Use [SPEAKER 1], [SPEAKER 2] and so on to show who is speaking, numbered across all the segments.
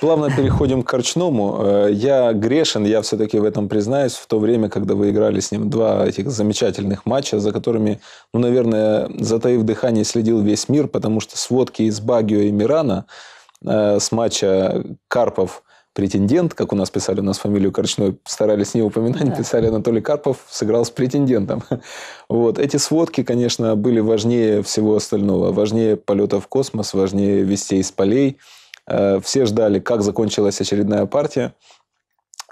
[SPEAKER 1] Плавно переходим к Корчному. Э, я грешен, я все-таки в этом признаюсь. В то время, когда вы играли с ним два этих замечательных матча, за которыми, ну, наверное, затаив дыхание, следил весь мир, потому что сводки из Багио и Мирана э, с матча Карпов претендент, как у нас писали, у нас фамилию Корчной старались не упоминать, да. писали Анатолий Карпов сыграл с претендентом. Вот. Эти сводки, конечно, были важнее всего остального. Важнее полета в космос, важнее вестей из полей – Э, все ждали, как закончилась очередная партия.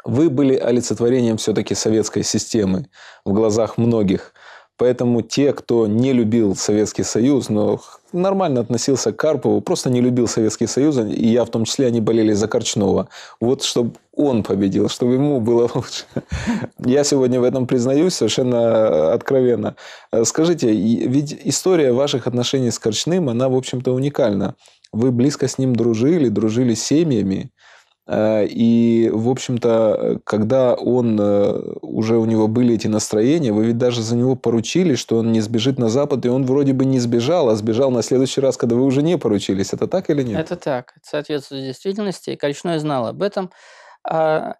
[SPEAKER 1] Вы были олицетворением все-таки советской системы в глазах многих. Поэтому те, кто не любил Советский Союз, но нормально относился к Карпову, просто не любил Советский Союз, и я в том числе, они болели за Корчнова. Вот чтобы он победил, чтобы ему было лучше. Я сегодня в этом признаюсь совершенно э, откровенно. Э, скажите, ведь история ваших отношений с Корчным, она, в общем-то, уникальна вы близко с ним дружили, дружили семьями, э, и, в общем-то, когда он, э, уже у него были эти настроения, вы ведь даже за него поручили, что он не сбежит на Запад, и он вроде бы не сбежал, а сбежал на следующий раз, когда вы уже не поручились. Это так или нет?
[SPEAKER 2] Это так. Это соответствует действительности. И Кольчной знал об этом. А,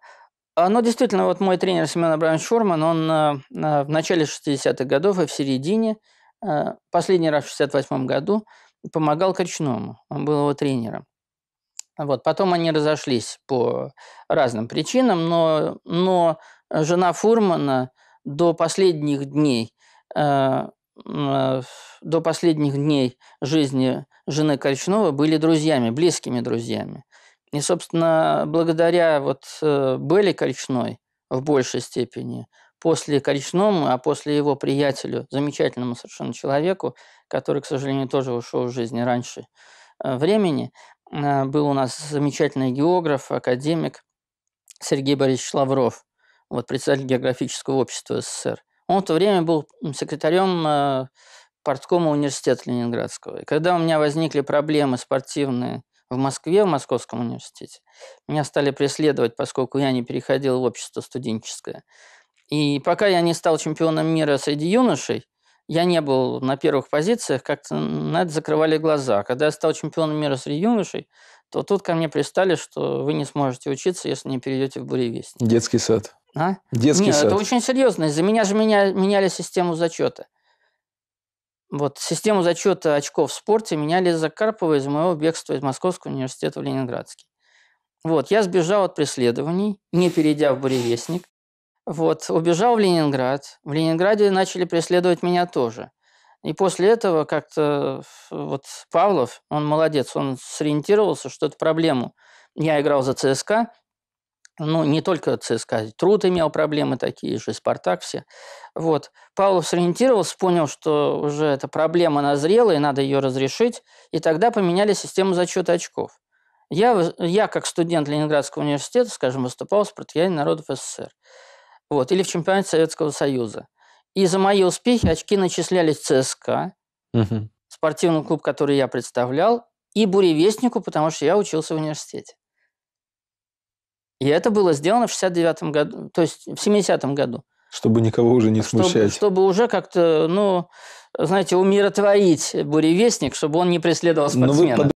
[SPEAKER 2] Но действительно, вот мой тренер Семен Абрамович Шурман, он э, в начале 60-х годов и в середине, последний раз в 68 году, помогал Кочному, он был его тренером. Вот, потом они разошлись по разным причинам, но, но жена Фурмана до последних дней, э, э, до последних дней жизни жены Корчнова были друзьями, близкими друзьями. И, собственно, благодаря вот э, Белле Корчной в большей степени, после Корчному, а после его приятелю, замечательному совершенно человеку, который, к сожалению, тоже ушел из жизни раньше э, времени. Э, был у нас замечательный географ, академик Сергей Борисович Лавров, вот председатель географического общества СССР. Он в то время был секретарем э, порткома университета Ленинградского. И когда у меня возникли проблемы спортивные в Москве, в Московском университете, меня стали преследовать, поскольку я не переходил в общество студенческое. И пока я не стал чемпионом мира среди юношей – я не был на первых позициях, как-то на это закрывали глаза. Когда я стал чемпионом мира среди юношей, то тут ко мне пристали, что вы не сможете учиться, если не перейдете в буревестник.
[SPEAKER 1] Детский сад. А? Детский Нет, сад. это очень
[SPEAKER 2] серьезно. Из-за меня же меня, меняли систему зачета. Вот систему зачета очков в спорте меняли из-за Карпова, из моего бегства из Московского университета в Ленинградский. Вот, я сбежал от преследований, не перейдя в буревестник. Вот, убежал в Ленинград. В Ленинграде начали преследовать меня тоже. И после этого как-то э, вот Павлов, он молодец, он сориентировался, что эту проблему. Я играл за ЦСКА, ну, не только ЦСКА, Труд имел проблемы такие же, Спартак все. Вот. Павлов сориентировался, понял, что уже эта проблема назрела, и надо ее разрешить, и тогда поменяли систему зачета очков. Я, я как студент Ленинградского университета, скажем, выступал с партиянин народов СССР. Вот, или в чемпионате Советского Союза. И за мои успехи очки начислялись ЦСКА, угу. спортивный клуб, который я представлял, и буревестнику, потому что я учился в университете. И это было сделано в 69 году, то есть в 70-м году.
[SPEAKER 1] Чтобы никого уже не смущать.
[SPEAKER 2] чтобы уже как-то, ну, знаете, умиротворить буревестник, чтобы он не преследовал ну, спортсмена.